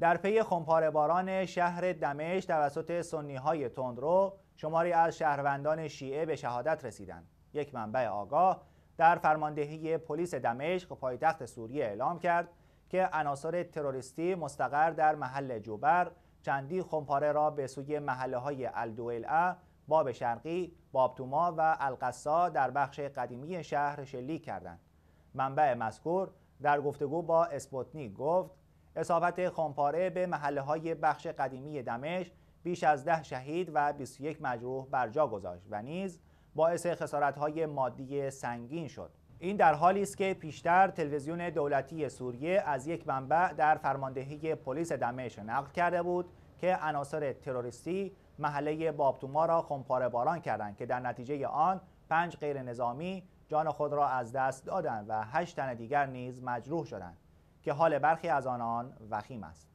در پی خمپاره باران شهر دمشق توسط سنی های تندرو شماری از شهروندان شیعه به شهادت رسیدند یک منبع آگاه در فرماندهی پلیس دمشق پایتخت سوریه اعلام کرد که عناصر تروریستی مستقر در محل جوبر چندی خمپاره را به سوی محله های باب شرقی، بابتوما و القصا در بخش قدیمی شهر شلیک کردند. منبع مذکور در گفتگو با اسپوتنیک گفت اصابت خمپاره به محله های بخش قدیمی دمشق بیش از ده شهید و 21 مجروح جا گذاشت و نیز باعث خسارت های مادی سنگین شد این در حالی است که پیشتر تلویزیون دولتی سوریه از یک منبع در فرماندهی پلیس دمشق نقل کرده بود که عناصر تروریستی محله بابتوما را خمپاره باران کردند که در نتیجه آن پنج غیر نظامی جان خود را از دست دادند و هشت تن دیگر نیز مجروح شدند که حال برخی از آنان وخیم است